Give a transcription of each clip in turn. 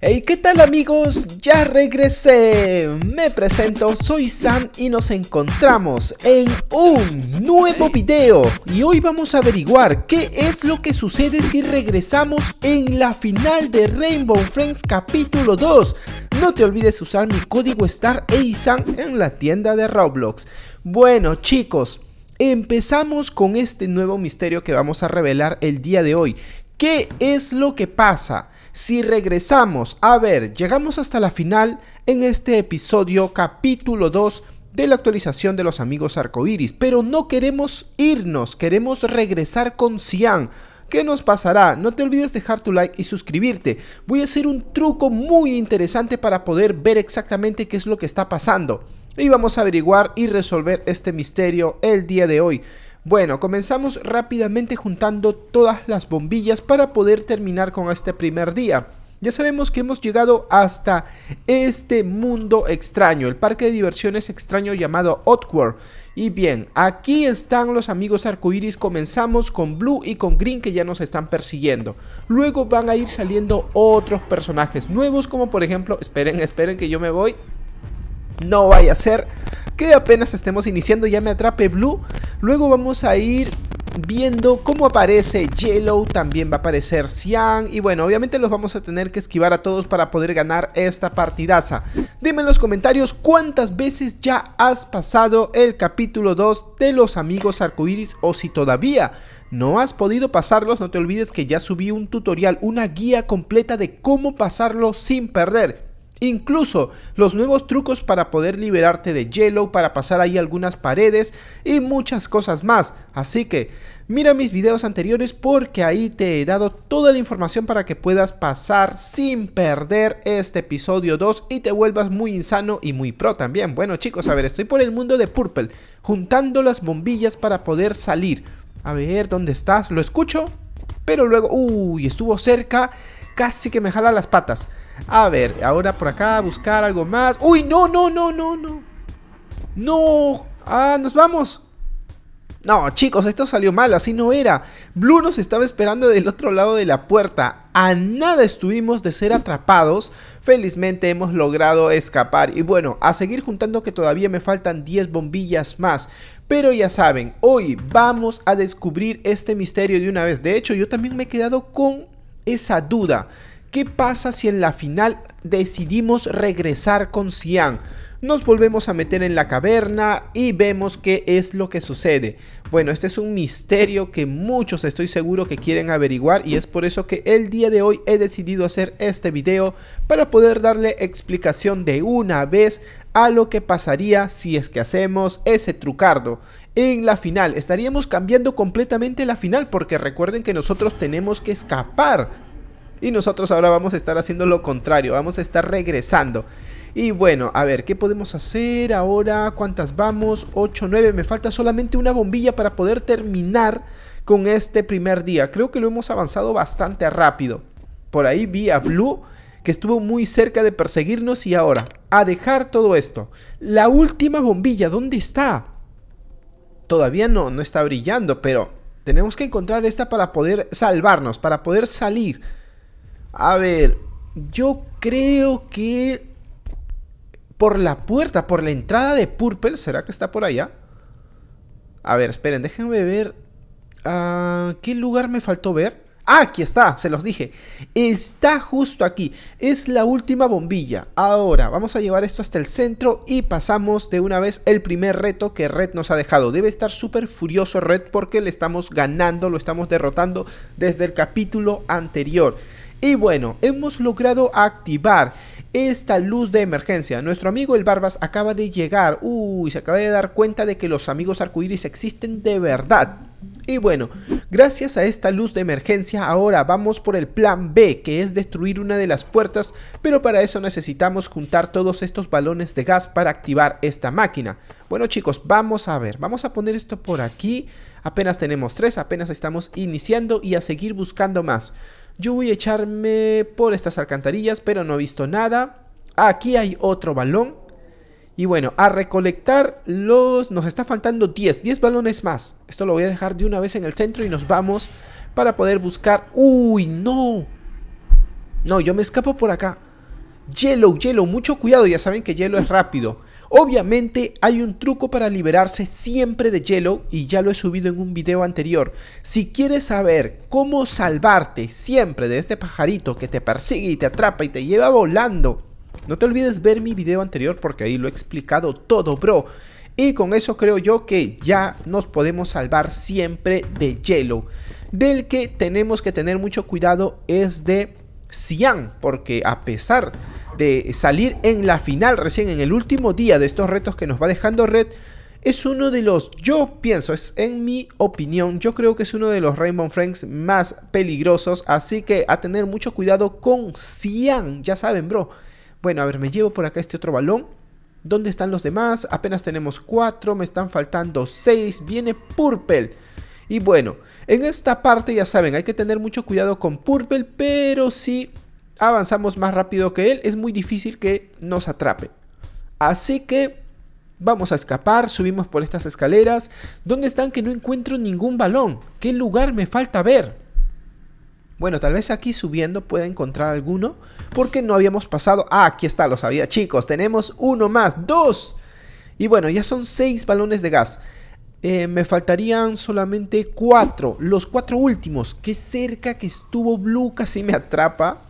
Hey, ¿qué tal amigos? Ya regresé. Me presento, soy Sam y nos encontramos en un nuevo video. Y hoy vamos a averiguar qué es lo que sucede si regresamos en la final de Rainbow Friends capítulo 2. No te olvides usar mi código Star en la tienda de Roblox. Bueno chicos, empezamos con este nuevo misterio que vamos a revelar el día de hoy. ¿Qué es lo que pasa? si regresamos a ver, llegamos hasta la final en este episodio capítulo 2 de la actualización de los amigos arcoíris, pero no queremos irnos, queremos regresar con Cian. ¿Qué nos pasará? No te olvides dejar tu like y suscribirte. Voy a hacer un truco muy interesante para poder ver exactamente qué es lo que está pasando. Y vamos a averiguar y resolver este misterio el día de hoy. Bueno, comenzamos rápidamente juntando todas las bombillas para poder terminar con este primer día. Ya sabemos que hemos llegado hasta este mundo extraño, el parque de diversiones extraño llamado Oddworld Y bien, aquí están los amigos arcoiris, comenzamos con Blue y con Green que ya nos están persiguiendo. Luego van a ir saliendo otros personajes nuevos como por ejemplo, esperen, esperen que yo me voy. No vaya a ser que apenas estemos iniciando ya me atrape Blue Luego vamos a ir viendo cómo aparece Yellow, también va a aparecer Cyan y bueno, obviamente los vamos a tener que esquivar a todos para poder ganar esta partidaza. Dime en los comentarios cuántas veces ya has pasado el capítulo 2 de los amigos arcoiris o si todavía no has podido pasarlos, no te olvides que ya subí un tutorial, una guía completa de cómo pasarlo sin perder. Incluso los nuevos trucos para poder liberarte de Yellow, para pasar ahí algunas paredes y muchas cosas más. Así que mira mis videos anteriores porque ahí te he dado toda la información para que puedas pasar sin perder este episodio 2 y te vuelvas muy insano y muy pro también. Bueno chicos, a ver, estoy por el mundo de Purple, juntando las bombillas para poder salir. A ver, ¿dónde estás? Lo escucho, pero luego... Uy, estuvo cerca, casi que me jala las patas. A ver, ahora por acá, buscar algo más. ¡Uy, no, no, no, no, no! ¡No! ¡Ah, nos vamos! No, chicos, esto salió mal, así no era. Blue nos estaba esperando del otro lado de la puerta. A nada estuvimos de ser atrapados. Felizmente hemos logrado escapar. Y bueno, a seguir juntando que todavía me faltan 10 bombillas más. Pero ya saben, hoy vamos a descubrir este misterio de una vez. De hecho, yo también me he quedado con esa duda. ¿Qué pasa si en la final decidimos regresar con Cian? Nos volvemos a meter en la caverna y vemos qué es lo que sucede. Bueno, este es un misterio que muchos estoy seguro que quieren averiguar y es por eso que el día de hoy he decidido hacer este video para poder darle explicación de una vez a lo que pasaría si es que hacemos ese trucardo en la final. Estaríamos cambiando completamente la final porque recuerden que nosotros tenemos que escapar y nosotros ahora vamos a estar haciendo lo contrario, vamos a estar regresando. Y bueno, a ver, ¿qué podemos hacer ahora? ¿Cuántas vamos? 8, 9, me falta solamente una bombilla para poder terminar con este primer día. Creo que lo hemos avanzado bastante rápido. Por ahí vi a Blue que estuvo muy cerca de perseguirnos y ahora, a dejar todo esto. La última bombilla, ¿dónde está? Todavía no, no está brillando, pero tenemos que encontrar esta para poder salvarnos, para poder salir. A ver, yo creo que por la puerta, por la entrada de Purple, ¿será que está por allá? A ver, esperen, déjenme ver. Ah, ¿Qué lugar me faltó ver? Ah, aquí está, se los dije. Está justo aquí. Es la última bombilla. Ahora, vamos a llevar esto hasta el centro y pasamos de una vez el primer reto que Red nos ha dejado. Debe estar súper furioso Red porque le estamos ganando, lo estamos derrotando desde el capítulo anterior. Y bueno, hemos logrado activar esta luz de emergencia. Nuestro amigo el Barbas acaba de llegar. Uy, se acaba de dar cuenta de que los amigos arcoíris existen de verdad. Y bueno, gracias a esta luz de emergencia ahora vamos por el plan B, que es destruir una de las puertas, pero para eso necesitamos juntar todos estos balones de gas para activar esta máquina. Bueno chicos, vamos a ver, vamos a poner esto por aquí, apenas tenemos tres, apenas estamos iniciando y a seguir buscando más. Yo voy a echarme por estas alcantarillas, pero no he visto nada. Aquí hay otro balón. Y bueno, a recolectar los... Nos está faltando 10, 10 balones más. Esto lo voy a dejar de una vez en el centro y nos vamos para poder buscar... ¡Uy, no! No, yo me escapo por acá. Hielo, hielo, mucho cuidado. Ya saben que hielo es rápido. Obviamente hay un truco para liberarse siempre de hielo y ya lo he subido en un video anterior. Si quieres saber cómo salvarte siempre de este pajarito que te persigue y te atrapa y te lleva volando, no te olvides ver mi video anterior porque ahí lo he explicado todo, bro. Y con eso creo yo que ya nos podemos salvar siempre de hielo. Del que tenemos que tener mucho cuidado es de Cian, porque a pesar de salir en la final recién en el último día de estos retos que nos va dejando Red, es uno de los, yo pienso, es en mi opinión, yo creo que es uno de los Rainbow franks más peligrosos, así que a tener mucho cuidado con Cian, ya saben, bro. Bueno, a ver, me llevo por acá este otro balón. ¿Dónde están los demás? Apenas tenemos cuatro, me están faltando seis, viene Purple. Y bueno, en esta parte ya saben, hay que tener mucho cuidado con Purple, pero sí avanzamos más rápido que él, es muy difícil que nos atrape. Así que vamos a escapar, subimos por estas escaleras. ¿Dónde están que no encuentro ningún balón? ¿Qué lugar me falta ver? Bueno, tal vez aquí subiendo pueda encontrar alguno, porque no habíamos pasado... Ah, aquí está, lo sabía, chicos, tenemos uno más, dos. Y bueno, ya son seis balones de gas. Eh, me faltarían solamente cuatro, los cuatro últimos. Qué cerca que estuvo Blue, casi me atrapa.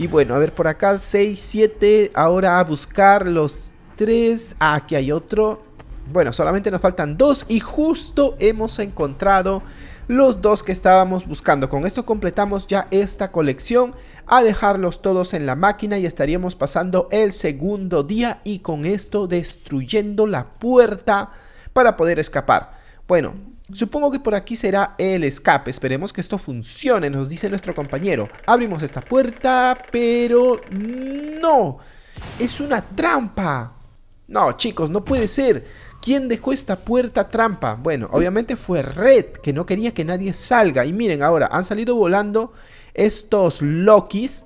Y bueno, a ver por acá, 6, 7. Ahora a buscar los 3. Ah, aquí hay otro. Bueno, solamente nos faltan dos y justo hemos encontrado los dos que estábamos buscando. Con esto completamos ya esta colección a dejarlos todos en la máquina y estaríamos pasando el segundo día y con esto destruyendo la puerta para poder escapar. Bueno, supongo que por aquí será el escape. Esperemos que esto funcione, nos dice nuestro compañero. Abrimos esta puerta, pero no. Es una trampa. No, chicos, no puede ser. ¿Quién dejó esta puerta trampa? Bueno, obviamente fue Red, que no quería que nadie salga. Y miren ahora, han salido volando estos Lokis,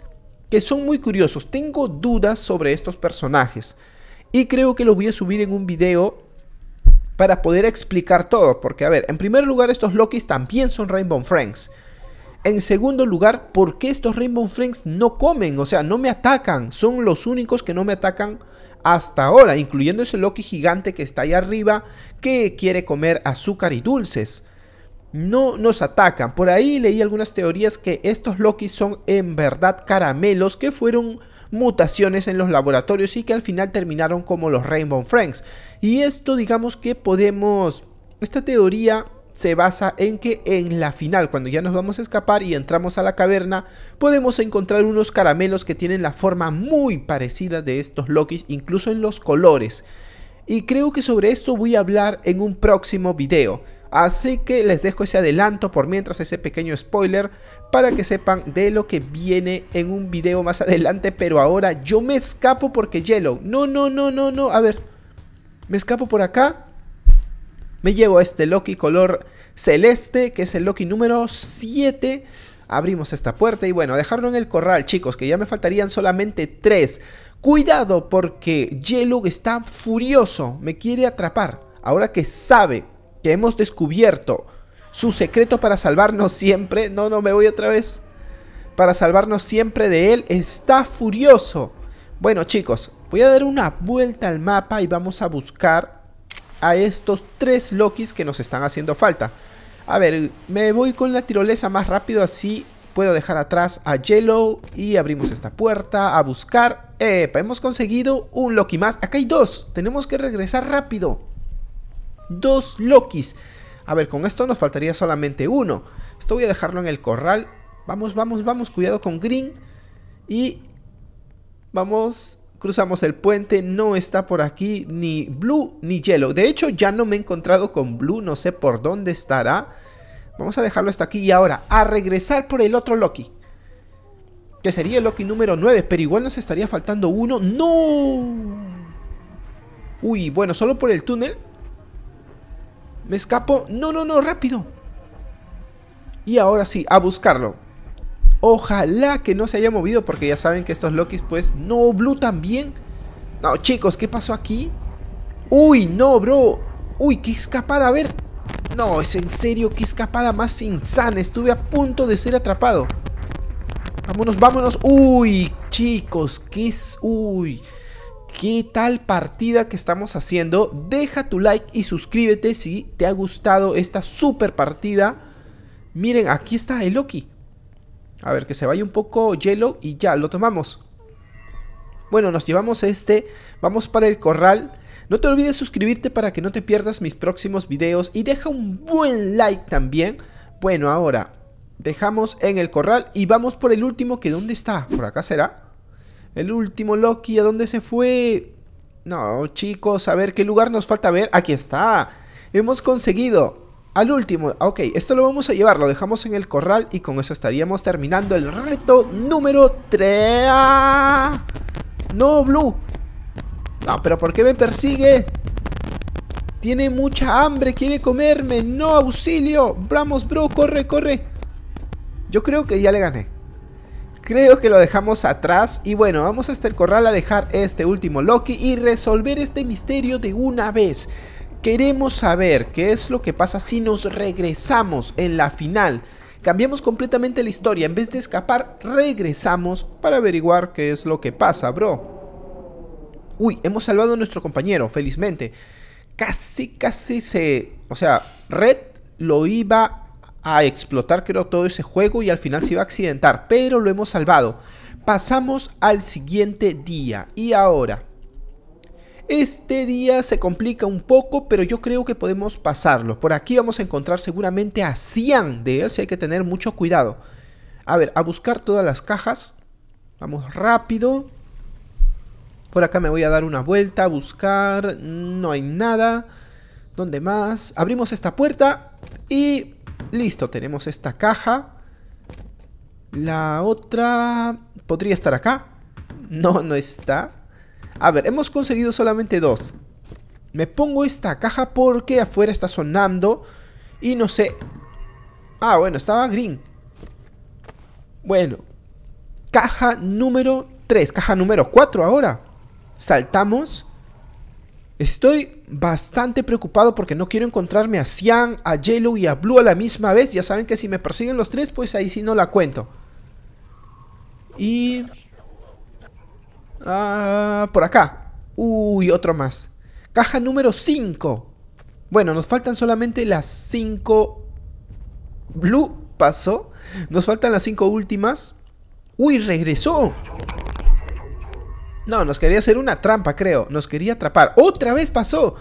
que son muy curiosos. Tengo dudas sobre estos personajes. Y creo que los voy a subir en un video para poder explicar todo. Porque, a ver, en primer lugar, estos Lokis también son Rainbow Franks. En segundo lugar, ¿por qué estos Rainbow Franks no comen? O sea, no me atacan. Son los únicos que no me atacan hasta ahora, incluyendo ese Loki gigante que está ahí arriba, que quiere comer azúcar y dulces. No nos atacan. Por ahí leí algunas teorías que estos Lokis son en verdad caramelos que fueron mutaciones en los laboratorios y que al final terminaron como los Rainbow Friends. Y esto digamos que podemos... Esta teoría se basa en que en la final, cuando ya nos vamos a escapar y entramos a la caverna, podemos encontrar unos caramelos que tienen la forma muy parecida de estos Lokis, incluso en los colores. Y creo que sobre esto voy a hablar en un próximo video. Así que les dejo ese adelanto por mientras ese pequeño spoiler para que sepan de lo que viene en un video más adelante. Pero ahora yo me escapo porque Yellow. No, no, no, no, no. A ver. Me escapo por acá. Me llevo este Loki color celeste, que es el Loki número 7. Abrimos esta puerta y bueno, dejarlo en el corral, chicos, que ya me faltarían solamente tres. Cuidado porque Yellow está furioso, me quiere atrapar. Ahora que sabe que hemos descubierto su secreto para salvarnos siempre. No, no, me voy otra vez. Para salvarnos siempre de él. Está furioso. Bueno, chicos, voy a dar una vuelta al mapa y vamos a buscar a estos tres Lokis que nos están haciendo falta. A ver, me voy con la tirolesa más rápido, así puedo dejar atrás a Yellow y abrimos esta puerta a buscar. Epa, hemos conseguido un Loki más. Acá hay dos, tenemos que regresar rápido. Dos Lokis. A ver, con esto nos faltaría solamente uno. Esto voy a dejarlo en el corral. Vamos, vamos, vamos. Cuidado con Green. Y vamos, cruzamos el puente. No está por aquí ni Blue ni Yellow. De hecho, ya no me he encontrado con Blue. No sé por dónde estará. Vamos a dejarlo hasta aquí. Y ahora, a regresar por el otro Loki. Que sería el Loki número 9. Pero igual nos estaría faltando uno. ¡No! Uy, bueno, solo por el túnel ¿Me escapo? No, no, no, rápido. Y ahora sí, a buscarlo. Ojalá que no se haya movido porque ya saben que estos Lokis pues no Blue también. No, chicos, ¿qué pasó aquí? Uy, no, bro. Uy, qué escapada, a ver. No, es en serio, qué escapada más insana. Estuve a punto de ser atrapado. Vámonos, vámonos. Uy, chicos, qué es... Uy, qué tal partida que estamos haciendo. Deja tu like y suscríbete si te ha gustado esta super partida. Miren, aquí está el Loki. A ver, que se vaya un poco hielo y ya, lo tomamos. Bueno, nos llevamos este. Vamos para el corral. No te olvides suscribirte para que no te pierdas mis próximos videos. Y deja un buen like también. Bueno, ahora dejamos en el corral y vamos por el último que ¿dónde está? ¿Por acá será? El último Loki, ¿a dónde se fue? No, chicos, a ver, ¿qué lugar nos falta ver? Aquí está. Hemos conseguido al último. Ok, esto lo vamos a llevar, lo dejamos en el corral y con eso estaríamos terminando el reto número 3. No, Blue. No, pero ¿por qué me persigue? Tiene mucha hambre, quiere comerme. No, auxilio. Vamos, bro, corre, corre. Yo creo que ya le gané. Creo que lo dejamos atrás y bueno, vamos hasta el corral a dejar este último Loki y resolver este misterio de una vez. Queremos saber qué es lo que pasa si nos regresamos en la final. Cambiamos completamente la historia, en vez de escapar, regresamos para averiguar qué es lo que pasa, bro. Uy, hemos salvado a nuestro compañero, felizmente. Casi, casi se... O sea, Red lo iba a explotar creo todo ese juego y al final se iba a accidentar, pero lo hemos salvado. Pasamos al siguiente día y ahora... Este día se complica un poco, pero yo creo que podemos pasarlo. Por aquí vamos a encontrar seguramente a Cian de él, si hay que tener mucho cuidado. A ver, a buscar todas las cajas. Vamos rápido. Por acá me voy a dar una vuelta, a buscar. No hay nada. ¿Dónde más? Abrimos esta puerta y Listo, tenemos esta caja. La otra... ¿Podría estar acá? No, no está. A ver, hemos conseguido solamente dos. Me pongo esta caja porque afuera está sonando. Y no sé... Ah, bueno, estaba green. Bueno. Caja número 3. Caja número 4 ahora. Saltamos. Estoy bastante preocupado porque no quiero encontrarme a Cian, a Yellow y a Blue a la misma vez. Ya saben que si me persiguen los tres, pues ahí sí no la cuento. Y... Ah, por acá. Uy, otro más. Caja número 5. Bueno, nos faltan solamente las 5... Blue pasó. Nos faltan las 5 últimas. Uy, regresó. No, nos quería hacer una trampa, creo. Nos quería atrapar. ¡Otra vez pasó!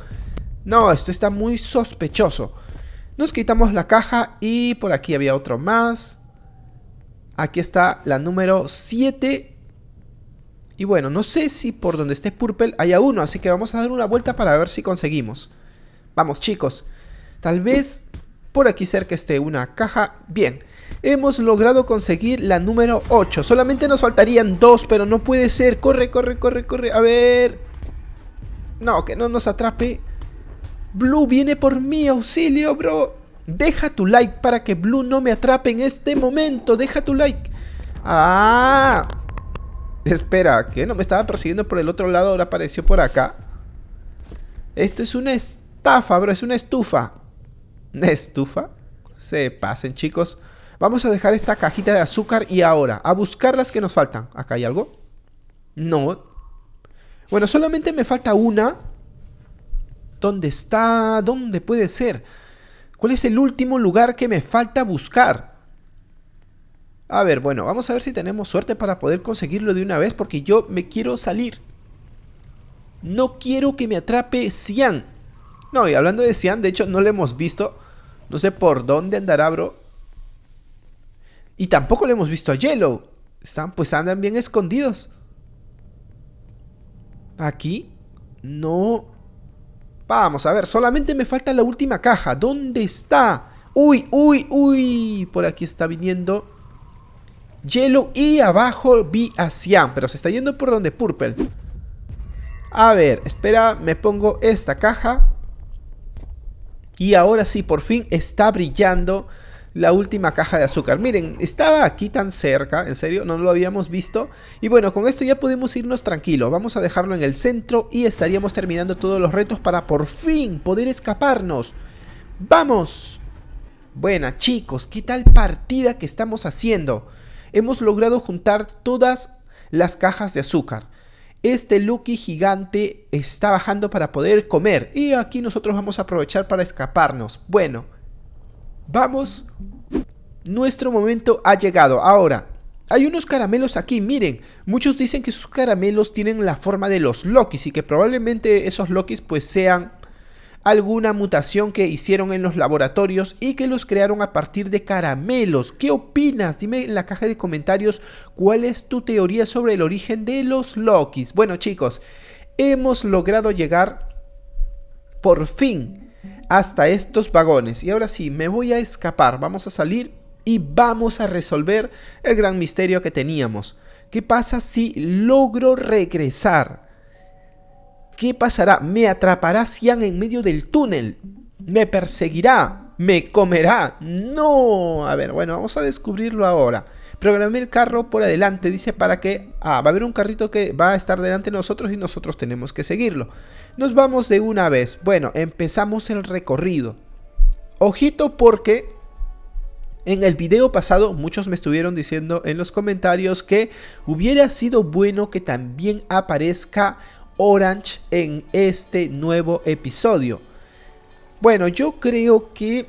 No, esto está muy sospechoso. Nos quitamos la caja y por aquí había otro más. Aquí está la número 7. Y bueno, no sé si por donde esté Purple haya uno, así que vamos a dar una vuelta para ver si conseguimos. Vamos, chicos. Tal vez por aquí cerca esté una caja. Bien. Hemos logrado conseguir la número 8. Solamente nos faltarían 2 pero no puede ser. Corre, corre, corre, corre. A ver. No, que no nos atrape. Blue viene por mí, auxilio, bro. Deja tu like para que Blue no me atrape en este momento. Deja tu like. Ah. Espera, que no me estaba persiguiendo por el otro lado, ahora apareció por acá. Esto es una estafa, bro, es una estufa. ¿Una estufa? Se pasen, chicos. Vamos a dejar esta cajita de azúcar y ahora a buscar las que nos faltan. ¿Acá hay algo? No. Bueno, solamente me falta una. ¿Dónde está? ¿Dónde puede ser? ¿Cuál es el último lugar que me falta buscar? A ver, bueno, vamos a ver si tenemos suerte para poder conseguirlo de una vez porque yo me quiero salir. No quiero que me atrape Cian. No, y hablando de Cian, de hecho no lo hemos visto. No sé por dónde andará, bro. Y tampoco lo hemos visto a Yellow. Están, pues andan bien escondidos. Aquí no. Vamos, a ver, solamente me falta la última caja. ¿Dónde está? Uy, uy, uy. Por aquí está viniendo Yellow y abajo vi a Siam. Pero se está yendo por donde Purple. A ver, espera, me pongo esta caja. Y ahora sí, por fin está brillando la última caja de azúcar. Miren, estaba aquí tan cerca, en serio, no lo habíamos visto. Y bueno, con esto ya podemos irnos tranquilos. Vamos a dejarlo en el centro y estaríamos terminando todos los retos para por fin poder escaparnos. ¡Vamos! Buena chicos, ¿qué tal partida que estamos haciendo? Hemos logrado juntar todas las cajas de azúcar. Este Lucky gigante está bajando para poder comer y aquí nosotros vamos a aprovechar para escaparnos. Bueno, Vamos, nuestro momento ha llegado. Ahora, hay unos caramelos aquí, miren. Muchos dicen que esos caramelos tienen la forma de los Lokis y que probablemente esos Lokis pues sean alguna mutación que hicieron en los laboratorios y que los crearon a partir de caramelos. ¿Qué opinas? Dime en la caja de comentarios cuál es tu teoría sobre el origen de los Lokis. Bueno chicos, hemos logrado llegar por fin hasta estos vagones. Y ahora sí, me voy a escapar, vamos a salir y vamos a resolver el gran misterio que teníamos. ¿Qué pasa si logro regresar? ¿Qué pasará? ¿Me atrapará Sian en medio del túnel? ¿Me perseguirá? ¿Me comerá? No. A ver, bueno, vamos a descubrirlo ahora. Programé el carro por adelante, dice para que... Ah, va a haber un carrito que va a estar delante de nosotros y nosotros tenemos que seguirlo. Nos vamos de una vez. Bueno, empezamos el recorrido. Ojito porque en el video pasado muchos me estuvieron diciendo en los comentarios que hubiera sido bueno que también aparezca Orange en este nuevo episodio. Bueno, yo creo que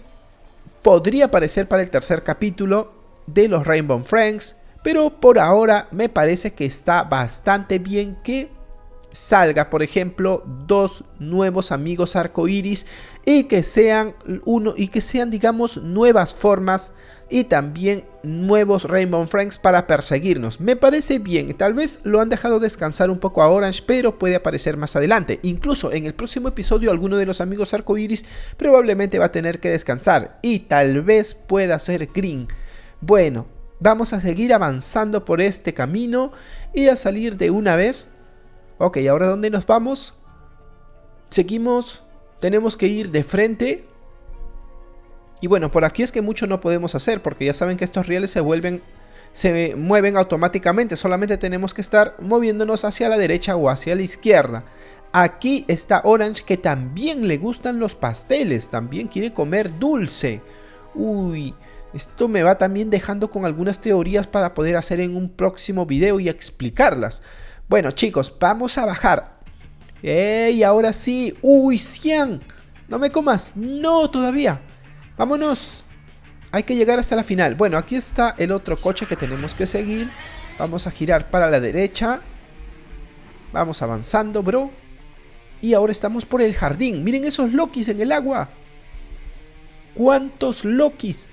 podría aparecer para el tercer capítulo de los Rainbow Friends, pero por ahora me parece que está bastante bien que salga, por ejemplo, dos nuevos amigos arcoíris y que sean uno y que sean, digamos, nuevas formas y también nuevos Rainbow Franks para perseguirnos. Me parece bien, tal vez lo han dejado descansar un poco a Orange, pero puede aparecer más adelante. Incluso en el próximo episodio alguno de los amigos arcoíris probablemente va a tener que descansar y tal vez pueda ser Green. Bueno, vamos a seguir avanzando por este camino y a salir de una vez Ok, ahora ¿dónde nos vamos? Seguimos, tenemos que ir de frente. Y bueno, por aquí es que mucho no podemos hacer, porque ya saben que estos rieles se vuelven, se mueven automáticamente. Solamente tenemos que estar moviéndonos hacia la derecha o hacia la izquierda. Aquí está Orange que también le gustan los pasteles, también quiere comer dulce. Uy, esto me va también dejando con algunas teorías para poder hacer en un próximo video y explicarlas. Bueno, chicos, vamos a bajar. ¡Ey, ahora sí! ¡Uy, Cian! ¡No me comas! ¡No, todavía! ¡Vámonos! Hay que llegar hasta la final. Bueno, aquí está el otro coche que tenemos que seguir. Vamos a girar para la derecha. Vamos avanzando, bro. Y ahora estamos por el jardín. ¡Miren esos Lokis en el agua! ¿Cuántos Lokis?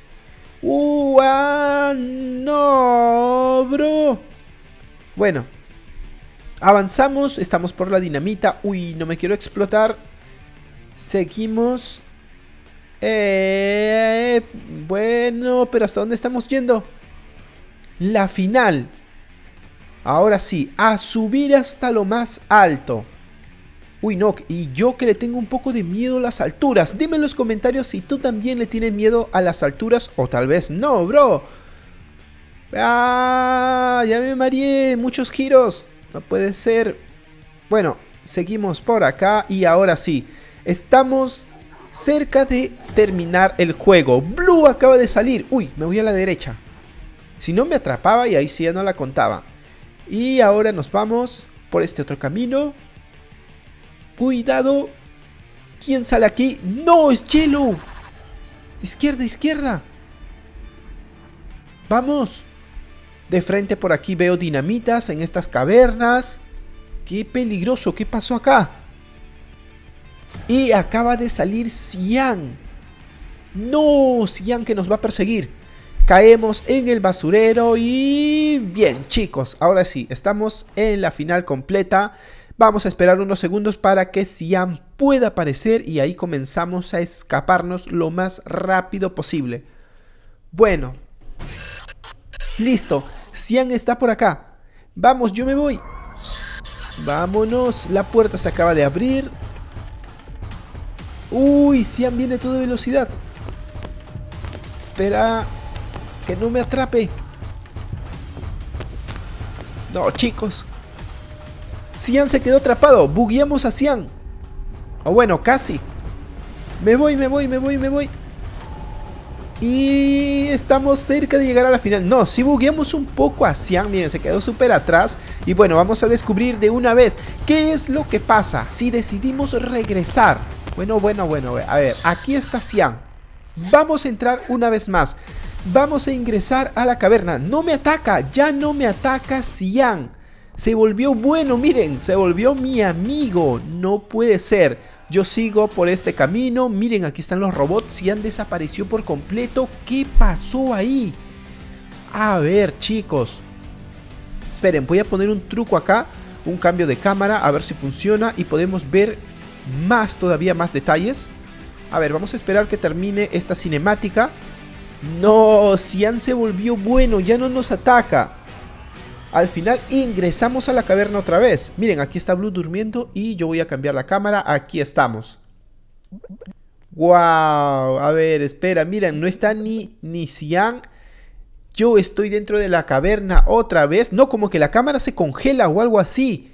¡Uh! Ah, ¡No, bro! Bueno, Avanzamos, estamos por la dinamita. Uy, no me quiero explotar. Seguimos. Eh, bueno, pero ¿hasta dónde estamos yendo? La final. Ahora sí, a subir hasta lo más alto. Uy, no, y yo que le tengo un poco de miedo a las alturas. Dime en los comentarios si tú también le tienes miedo a las alturas o tal vez no, bro. Ah, ya me mareé, muchos giros. No puede ser. Bueno, seguimos por acá y ahora sí. Estamos cerca de terminar el juego. Blue acaba de salir. Uy, me voy a la derecha. Si no me atrapaba y ahí sí ya no la contaba. Y ahora nos vamos por este otro camino. Cuidado. ¿Quién sale aquí? ¡No! ¡Es Chelo! Izquierda, izquierda. ¡Vamos! De frente por aquí veo dinamitas en estas cavernas. ¡Qué peligroso! ¿Qué pasó acá? Y acaba de salir Sian. ¡No! Sian que nos va a perseguir. Caemos en el basurero y... Bien, chicos. Ahora sí, estamos en la final completa. Vamos a esperar unos segundos para que Sian pueda aparecer y ahí comenzamos a escaparnos lo más rápido posible. Bueno. Listo. Cian está por acá. Vamos, yo me voy. Vámonos. La puerta se acaba de abrir. Uy, Cian viene a toda velocidad. Espera. Que no me atrape. No, chicos. Cian se quedó atrapado. Bugueamos a Cian. O bueno, casi. Me voy, me voy, me voy, me voy. Y estamos cerca de llegar a la final. No, si bugueamos un poco a Sian miren, se quedó súper atrás. Y bueno, vamos a descubrir de una vez qué es lo que pasa si decidimos regresar. Bueno, bueno, bueno, a ver, aquí está Sian Vamos a entrar una vez más. Vamos a ingresar a la caverna. No me ataca, ya no me ataca Sian Se volvió bueno, miren, se volvió mi amigo. No puede ser. Yo sigo por este camino. Miren, aquí están los robots Si han desaparecido por completo. ¿Qué pasó ahí? A ver, chicos. Esperen, voy a poner un truco acá. Un cambio de cámara, a ver si funciona. Y podemos ver más, todavía más detalles. A ver, vamos a esperar que termine esta cinemática. No, Cian se volvió bueno, ya no nos ataca. Al final ingresamos a la caverna otra vez. Miren, aquí está Blue durmiendo y yo voy a cambiar la cámara. Aquí estamos. ¡Wow! A ver, espera, miren, no está ni, ni Cian. Yo estoy dentro de la caverna otra vez. No, como que la cámara se congela o algo así.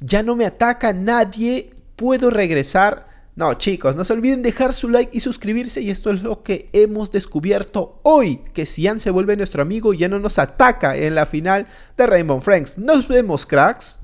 Ya no me ataca nadie. Puedo regresar no, chicos, no se olviden dejar su like y suscribirse. Y esto es lo que hemos descubierto hoy: que Sian se vuelve nuestro amigo y ya no nos ataca en la final de Rainbow Franks. Nos vemos, cracks.